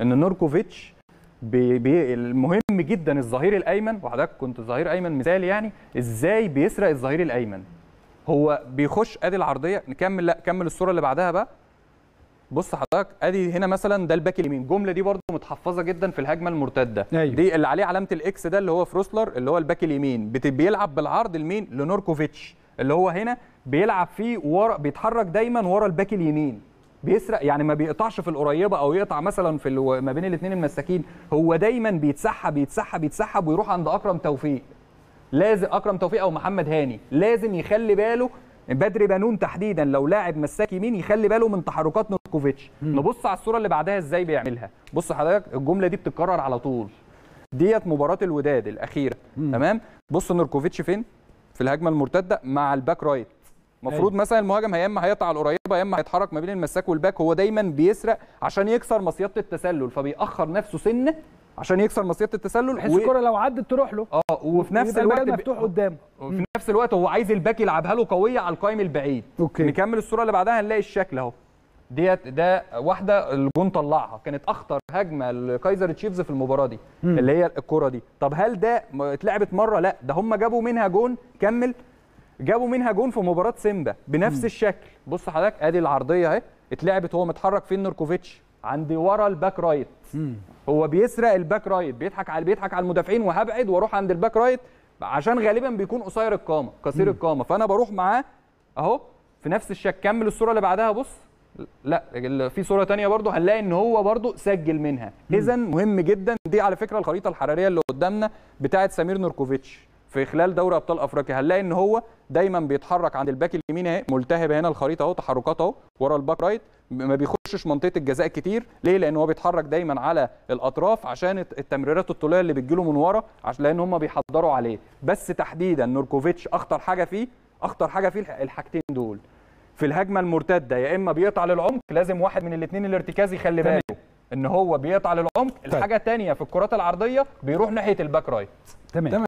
ان نوركوفيتش بي بي المهم جدا الظهير الايمن وحضرتك كنت ظهير ايمن مثال يعني ازاي بيسرق الظهير الايمن هو بيخش ادي العرضيه نكمل لا كمل الصوره اللي بعدها بقى بص حضرتك ادي هنا مثلا ده الباك اليمين الجمله دي برده متحفظه جدا في الهجمه المرتده أيوه. دي اللي عليه علامه الاكس ده اللي هو فروسلر اللي هو الباك اليمين بيلعب بالعرض لمين لنوركوفيتش اللي هو هنا بيلعب فيه ورا بيتحرك دايما ورا الباك اليمين بيسرق يعني ما بيقطعش في القريبه او يقطع مثلا في الو... ما بين الاثنين المساكين هو دايما بيتسحب يتسحب يتسحب ويروح عند اكرم توفيق لازم اكرم توفيق او محمد هاني لازم يخلي باله بدري بنون تحديدا لو لاعب مساك يمين يخلي باله من تحركات نوكوفيتش نبص على الصوره اللي بعدها ازاي بيعملها بص حضرتك الجمله دي بتتكرر على طول ديت مباراه الوداد الاخيره مم. تمام بص نوركوفيتش فين في الهجمه المرتده مع الباك رايت المفروض أيوة. مثلا المهاجم يا اما هيقطع القريبه يا اما هيتحرك ما بين المساك والباك هو دايما بيسرق عشان يكسر مصيده التسلل فبيأخر نفسه سنه عشان يكسر مصيده التسلل بحيث و... الكره لو عدت تروح له اه وفي نفس الوقت مفتوح قدامه آه، وفي نفس الوقت هو عايز الباك يلعبها له قويه على القائم البعيد أوكي. نكمل الصوره اللي بعدها هنلاقي الشكل اهو ديت ده واحده الجون طلعها كانت اخطر هجمه لكايزر تشيفز في المباراه دي م. اللي هي الكره دي طب هل ده اتلعبت مره لا ده هم جابوا منها جون كمل جابوا منها جون في مباراه سيمبا بنفس م. الشكل بص حضرتك ادي العرضيه اهي اتلعبت هو متحرك فين نوركوفيتش عند ورا الباك رايت م. هو بيسرق الباك رايت بيضحك على بيضحك على المدافعين وهبعد واروح عند الباك رايت عشان غالبا بيكون قصير القامه قصير القامه فانا بروح معاه اهو في نفس الشكل كمل الصوره اللي بعدها بص لا في صوره تانية برضو هنلاقي ان هو برضو سجل منها اذا مهم جدا دي على فكره الخريطه الحراريه اللي قدامنا بتاعه سمير نوركوفيتش في خلال دوري ابطال افريقيا هنلاقي ان هو دايما بيتحرك عند الباك اليمين اهي ملتهب هنا الخريطه اهو تحركات اهو ورا الباك رايت ما بيخشش منطقه الجزاء كتير ليه لان هو بيتحرك دايما على الاطراف عشان التمريرات الطوليه اللي بتجيله من ورا عشان لان هم بيحضروا عليه بس تحديدا نوركوفيتش اخطر حاجه فيه اخطر حاجه فيه الحاجتين دول في الهجمه المرتده يا اما بيقطع للعمق لازم واحد من الاثنين الارتكاز يخلي باله ان هو بيقطع للعمق طيب. الحاجه الثانيه في الكرات العرضيه بيروح ناحيه الباك رايت تمام